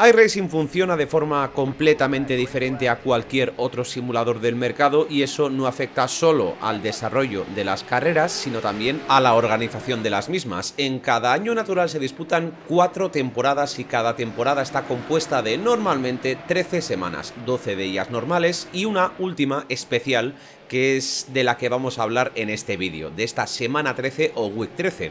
iRacing funciona de forma completamente diferente a cualquier otro simulador del mercado y eso no afecta solo al desarrollo de las carreras, sino también a la organización de las mismas. En cada año natural se disputan cuatro temporadas y cada temporada está compuesta de normalmente 13 semanas, 12 de ellas normales y una última especial que es de la que vamos a hablar en este vídeo, de esta semana 13 o week 13.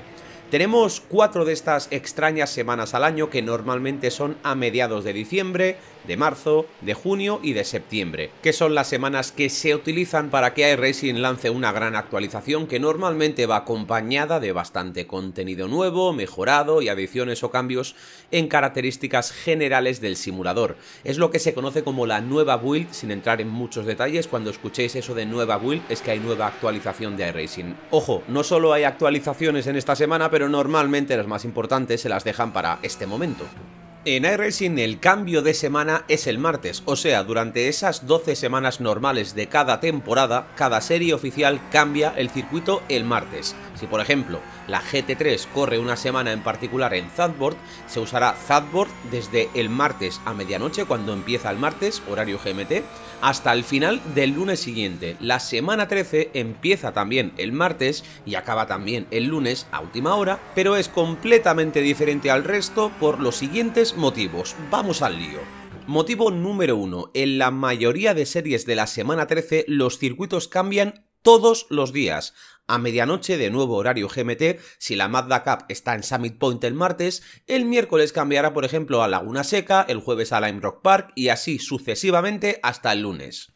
Tenemos cuatro de estas extrañas semanas al año que normalmente son a mediados de diciembre, de marzo, de junio y de septiembre, que son las semanas que se utilizan para que iRacing lance una gran actualización que normalmente va acompañada de bastante contenido nuevo, mejorado y adiciones o cambios en características generales del simulador. Es lo que se conoce como la nueva build, sin entrar en muchos detalles, cuando escuchéis eso de nueva build es que hay nueva actualización de iRacing. Ojo, no solo hay actualizaciones en esta semana, pero normalmente las más importantes se las dejan para este momento. En iRacing el cambio de semana es el martes, o sea, durante esas 12 semanas normales de cada temporada, cada serie oficial cambia el circuito el martes. Si por ejemplo la GT3 corre una semana en particular en Zadboard, se usará Zadboard desde el martes a medianoche cuando empieza el martes, horario GMT, hasta el final del lunes siguiente. La semana 13 empieza también el martes y acaba también el lunes a última hora, pero es completamente diferente al resto por los siguientes motivos. Vamos al lío. Motivo número 1. En la mayoría de series de la semana 13 los circuitos cambian todos los días. A medianoche, de nuevo horario GMT, si la Mazda Cup está en Summit Point el martes, el miércoles cambiará por ejemplo a Laguna Seca, el jueves a Lime Rock Park y así sucesivamente hasta el lunes.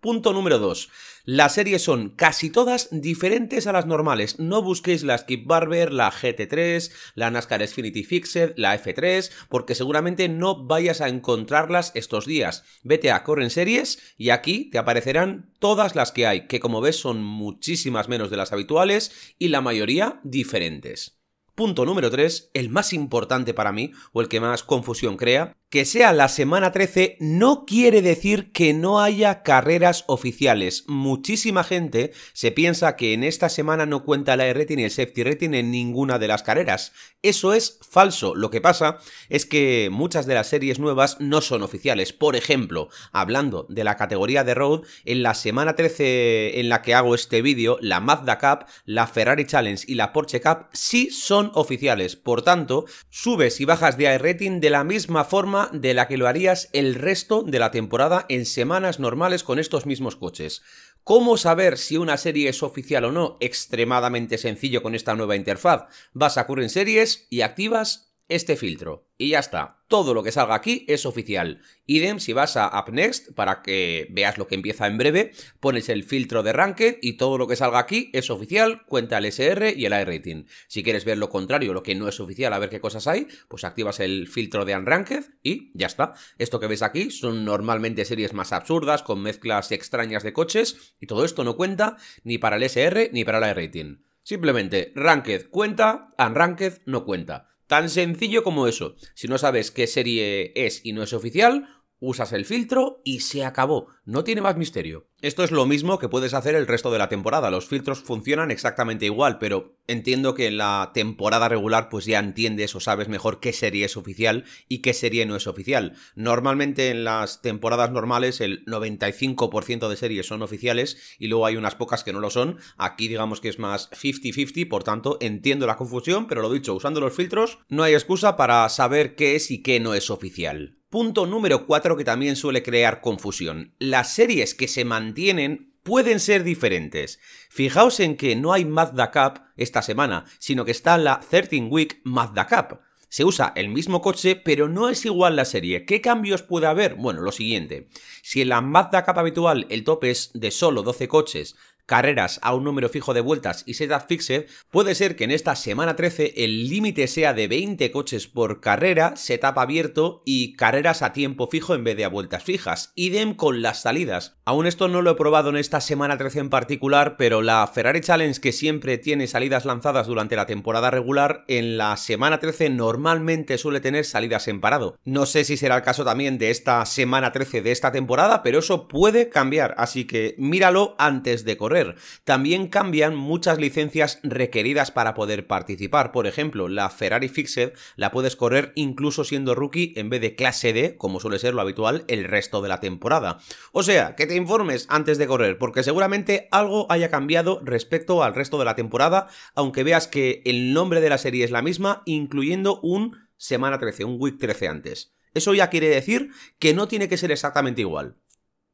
Punto número 2. Las series son casi todas diferentes a las normales. No busquéis la Skip Barber, la GT3, la NASCAR Infinity Fixed, la F3, porque seguramente no vayas a encontrarlas estos días. Vete a Corren Series y aquí te aparecerán todas las que hay, que como ves son muchísimas menos de las habituales y la mayoría diferentes. Punto número 3, el más importante para mí, o el que más confusión crea, que sea la semana 13 no quiere decir que no haya carreras oficiales. Muchísima gente se piensa que en esta semana no cuenta la Rating y el safety rating en ninguna de las carreras. Eso es falso. Lo que pasa es que muchas de las series nuevas no son oficiales. Por ejemplo, hablando de la categoría de road, en la semana 13 en la que hago este vídeo, la Mazda Cup, la Ferrari Challenge y la Porsche Cup sí son oficiales. Por tanto, subes y bajas de rating de la misma forma de la que lo harías el resto de la temporada en semanas normales con estos mismos coches. ¿Cómo saber si una serie es oficial o no? Extremadamente sencillo con esta nueva interfaz. Vas a en Series y activas este filtro y ya está. Todo lo que salga aquí es oficial. Idem, si vas a Up Next, para que veas lo que empieza en breve, pones el filtro de Ranked y todo lo que salga aquí es oficial, cuenta el SR y el iRating. Si quieres ver lo contrario, lo que no es oficial, a ver qué cosas hay, pues activas el filtro de Unranked y ya está. Esto que ves aquí son normalmente series más absurdas, con mezclas extrañas de coches, y todo esto no cuenta ni para el SR ni para el iRating. Simplemente, Ranked cuenta, Unranked no cuenta. Tan sencillo como eso. Si no sabes qué serie es y no es oficial, usas el filtro y se acabó. No tiene más misterio. Esto es lo mismo que puedes hacer el resto de la temporada. Los filtros funcionan exactamente igual, pero entiendo que en la temporada regular pues ya entiendes o sabes mejor qué serie es oficial y qué serie no es oficial. Normalmente en las temporadas normales el 95% de series son oficiales y luego hay unas pocas que no lo son. Aquí digamos que es más 50-50, por tanto entiendo la confusión, pero lo dicho, usando los filtros no hay excusa para saber qué es y qué no es oficial. Punto número 4 que también suele crear confusión. Las series que se mantienen pueden ser diferentes. Fijaos en que no hay Mazda Cup esta semana, sino que está la 13 Week Mazda Cup. Se usa el mismo coche, pero no es igual la serie. ¿Qué cambios puede haber? Bueno, lo siguiente. Si en la Mazda Cup habitual el tope es de solo 12 coches, carreras a un número fijo de vueltas y setup fixed, puede ser que en esta semana 13 el límite sea de 20 coches por carrera, setup abierto y carreras a tiempo fijo en vez de a vueltas fijas. Idem con las salidas. Aún esto no lo he probado en esta semana 13 en particular, pero la Ferrari Challenge que siempre tiene salidas lanzadas durante la temporada regular, en la semana 13 normalmente suele tener salidas en parado. No sé si será el caso también de esta semana 13 de esta temporada, pero eso puede cambiar, así que míralo antes de correr. También cambian muchas licencias requeridas para poder participar. Por ejemplo, la Ferrari Fixed la puedes correr incluso siendo rookie en vez de clase D, como suele ser lo habitual el resto de la temporada. O sea, que te informes antes de correr, porque seguramente algo haya cambiado respecto al resto de la temporada, aunque veas que el nombre de la serie es la misma, incluyendo un semana 13, un week 13 antes. Eso ya quiere decir que no tiene que ser exactamente igual.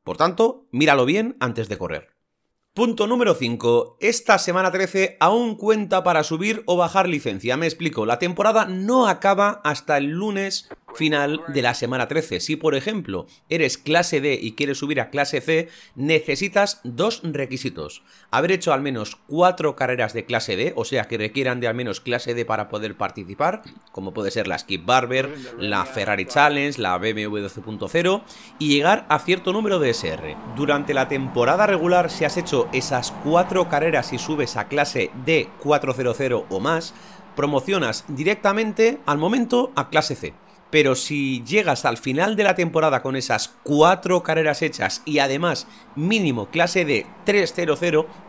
Por tanto, míralo bien antes de correr. Punto número 5. Esta semana 13 aún cuenta para subir o bajar licencia. Me explico, la temporada no acaba hasta el lunes final de la semana 13. Si, por ejemplo, eres clase D y quieres subir a clase C, necesitas dos requisitos. Haber hecho al menos cuatro carreras de clase D, o sea, que requieran de al menos clase D para poder participar, como puede ser la Skip Barber, la Ferrari Challenge, la BMW 12.0, y llegar a cierto número de SR. Durante la temporada regular, si has hecho esas cuatro carreras y subes a clase D400 o más, promocionas directamente al momento a clase C pero si llegas al final de la temporada con esas cuatro carreras hechas y además mínimo clase D 300,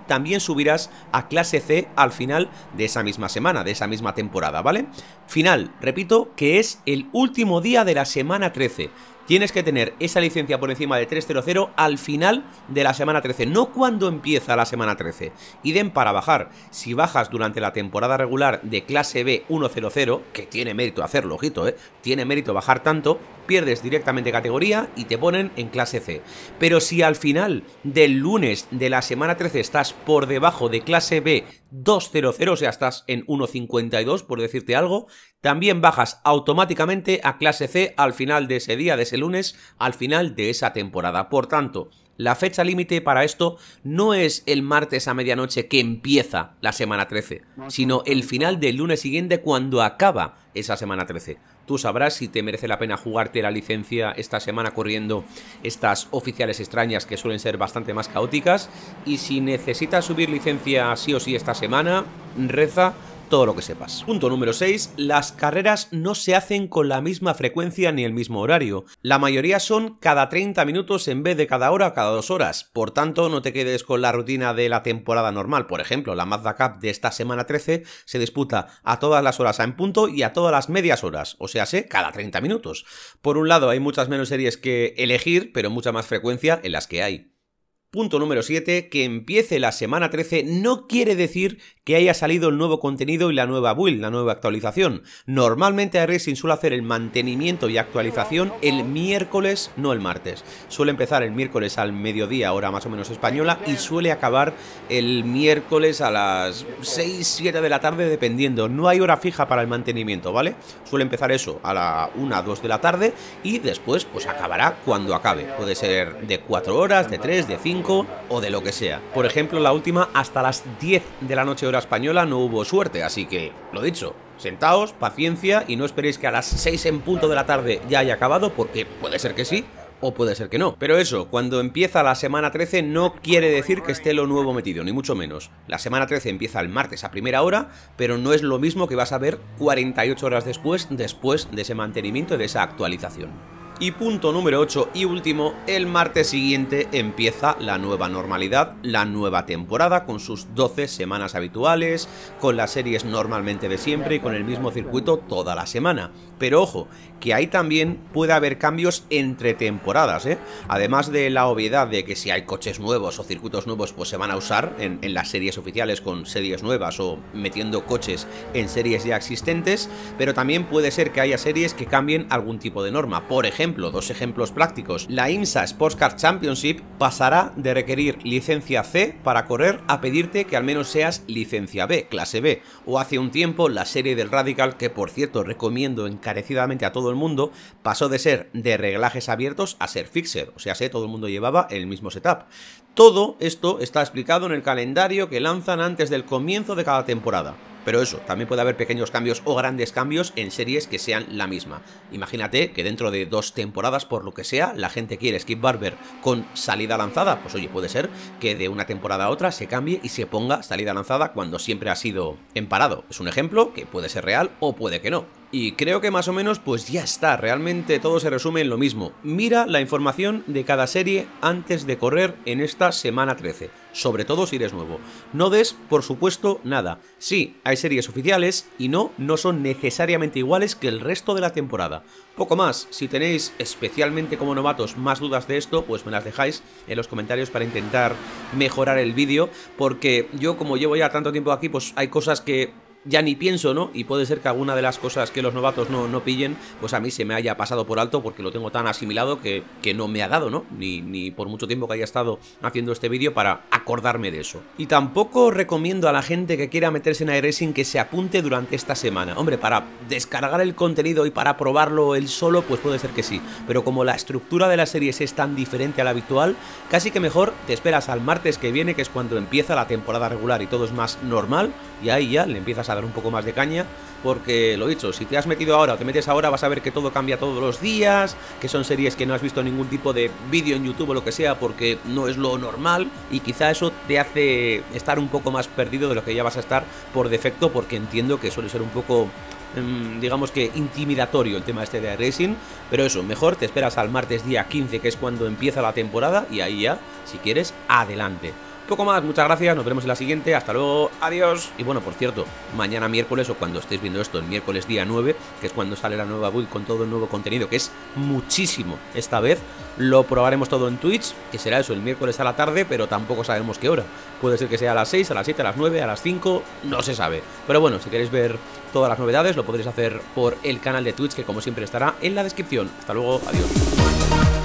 también subirás a clase C al final de esa misma semana, de esa misma temporada, ¿vale? Final, repito, que es el último día de la semana 13 tienes que tener esa licencia por encima de 300 al final de la semana 13, no cuando empieza la semana 13. Y den para bajar. Si bajas durante la temporada regular de clase B 100, que tiene mérito hacerlo, ojito, ¿eh? tiene mérito bajar tanto, pierdes directamente categoría y te ponen en clase C. Pero si al final del lunes de la semana 13 estás por debajo de clase B 2.00, o sea, estás en 1.52, por decirte algo. También bajas automáticamente a clase C al final de ese día, de ese lunes, al final de esa temporada. Por tanto, la fecha límite para esto no es el martes a medianoche que empieza la semana 13, sino el final del lunes siguiente cuando acaba esa semana 13. Tú sabrás si te merece la pena jugarte la licencia esta semana corriendo estas oficiales extrañas que suelen ser bastante más caóticas y si necesitas subir licencia sí o sí esta semana, reza todo lo que sepas. Punto número 6. Las carreras no se hacen con la misma frecuencia ni el mismo horario. La mayoría son cada 30 minutos en vez de cada hora o cada dos horas. Por tanto, no te quedes con la rutina de la temporada normal. Por ejemplo, la Mazda Cup de esta semana 13 se disputa a todas las horas en punto y a todas las medias horas. O sea, sé, cada 30 minutos. Por un lado, hay muchas menos series que elegir, pero mucha más frecuencia en las que hay. Punto número 7, que empiece la semana 13 no quiere decir que haya salido el nuevo contenido y la nueva build, la nueva actualización. Normalmente iRacing suele hacer el mantenimiento y actualización el miércoles, no el martes. Suele empezar el miércoles al mediodía, hora más o menos española, y suele acabar el miércoles a las 6, 7 de la tarde, dependiendo. No hay hora fija para el mantenimiento, ¿vale? Suele empezar eso a la 1, 2 de la tarde y después pues acabará cuando acabe. Puede ser de 4 horas, de 3, de 5 o de lo que sea. Por ejemplo, la última hasta las 10 de la noche hora española no hubo suerte, así que, lo dicho, sentaos, paciencia y no esperéis que a las 6 en punto de la tarde ya haya acabado porque puede ser que sí, o puede ser que no. Pero eso, cuando empieza la semana 13 no quiere decir que esté lo nuevo metido, ni mucho menos. La semana 13 empieza el martes a primera hora, pero no es lo mismo que vas a ver 48 horas después, después de ese mantenimiento y de esa actualización. Y punto número 8 y último, el martes siguiente empieza la nueva normalidad, la nueva temporada con sus 12 semanas habituales, con las series normalmente de siempre y con el mismo circuito toda la semana. Pero ojo, que ahí también puede haber cambios entre temporadas, ¿eh? Además de la obviedad de que si hay coches nuevos o circuitos nuevos pues se van a usar en, en las series oficiales con series nuevas o metiendo coches en series ya existentes, pero también puede ser que haya series que cambien algún tipo de norma. Por ejemplo, dos ejemplos prácticos, la IMSA Sports Championship pasará de requerir licencia C para correr a pedirte que al menos seas licencia B, clase B, o hace un tiempo la serie del Radical, que por cierto recomiendo encarecidamente a todo el mundo, pasó de ser de reglajes abiertos a ser fixer, o sea, sé, todo el mundo llevaba el mismo setup. Todo esto está explicado en el calendario que lanzan antes del comienzo de cada temporada. Pero eso, también puede haber pequeños cambios o grandes cambios en series que sean la misma. Imagínate que dentro de dos temporadas, por lo que sea, la gente quiere Skip Barber con salida lanzada. Pues oye, puede ser que de una temporada a otra se cambie y se ponga salida lanzada cuando siempre ha sido en parado. Es un ejemplo que puede ser real o puede que no. Y creo que más o menos pues ya está, realmente todo se resume en lo mismo. Mira la información de cada serie antes de correr en esta semana 13 sobre todo si eres nuevo. No des, por supuesto, nada. Sí, hay series oficiales y no, no son necesariamente iguales que el resto de la temporada. Poco más, si tenéis especialmente como novatos más dudas de esto, pues me las dejáis en los comentarios para intentar mejorar el vídeo, porque yo como llevo ya tanto tiempo aquí, pues hay cosas que ya ni pienso, ¿no? Y puede ser que alguna de las cosas que los novatos no, no pillen, pues a mí se me haya pasado por alto porque lo tengo tan asimilado que, que no me ha dado, ¿no? Ni, ni por mucho tiempo que haya estado haciendo este vídeo para acordarme de eso. Y tampoco recomiendo a la gente que quiera meterse en iRacing que se apunte durante esta semana. Hombre, para descargar el contenido y para probarlo él solo, pues puede ser que sí. Pero como la estructura de las series es tan diferente a la habitual, casi que mejor te esperas al martes que viene, que es cuando empieza la temporada regular y todo es más normal, y ahí ya le empiezas a dar un poco más de caña, porque lo dicho, si te has metido ahora te metes ahora vas a ver que todo cambia todos los días, que son series que no has visto ningún tipo de vídeo en YouTube o lo que sea, porque no es lo normal, y quizá eso te hace estar un poco más perdido de lo que ya vas a estar por defecto, porque entiendo que suele ser un poco mm, digamos que intimidatorio el tema este de racing, pero eso, mejor te esperas al martes día 15 que es cuando empieza la temporada y ahí ya, si quieres, adelante. Poco más, muchas gracias, nos veremos en la siguiente, hasta luego, adiós. Y bueno, por cierto, mañana miércoles o cuando estéis viendo esto, el miércoles día 9, que es cuando sale la nueva build con todo el nuevo contenido, que es muchísimo esta vez, lo probaremos todo en Twitch, que será eso el miércoles a la tarde, pero tampoco sabemos qué hora. Puede ser que sea a las 6, a las 7, a las 9, a las 5, no se sabe. Pero bueno, si queréis ver todas las novedades, lo podréis hacer por el canal de Twitch, que como siempre estará en la descripción. Hasta luego, adiós.